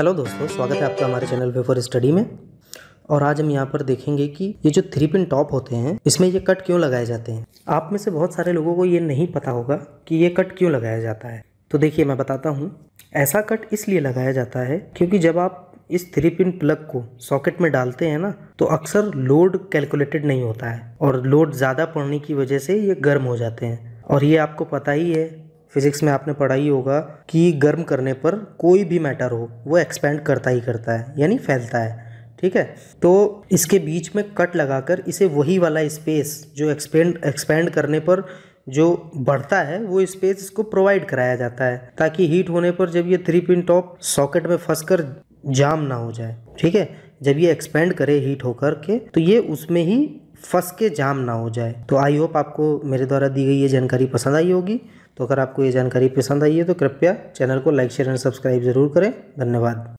hello दोस्तों स्वागत है आपका हमारे चैनल पे फॉर स्टडी में और आज हम यहाँ पर देखेंगे कि ये जो थ्री पिन टॉप होते हैं इसमें ये कट क्यों लगाए जाते हैं आप में से बहुत सारे लोगों को ये नहीं पता होगा कि ये कट क्यों लगाया जाता है तो देखिए मैं बताता हूँ ऐसा कट इसलिए लगाया जाता है क्योंकि जब आप इस थ्री पिन प्लग को सॉकेट में डालते हैं ना तो अक्सर लोड कैलकुलेटेड नहीं होता है और लोड ज़्यादा पड़ने की वजह से ये गर्म हो जाते हैं और ये आपको पता ही है फिज़िक्स में आपने पढ़ा ही होगा कि गर्म करने पर कोई भी मैटर हो वो एक्सपेंड करता ही करता है यानी फैलता है ठीक है तो इसके बीच में कट लगाकर इसे वही वाला स्पेस जो एक्सपेंड एक्सपेंड करने पर जो बढ़ता है वो स्पेस इसको प्रोवाइड कराया जाता है ताकि हीट होने पर जब ये थ्री पिन टॉप सॉकेट में फंस कर जाम ना हो जाए ठीक है जब ये एक्सपेंड करे हीट होकर के तो ये उसमें ही फंस के जाम ना हो जाए तो आई होप आपको मेरे द्वारा दी गई ये जानकारी पसंद आई होगी तो अगर आपको ये जानकारी पसंद आई है तो कृपया चैनल को लाइक शेयर एंड सब्सक्राइब ज़रूर करें धन्यवाद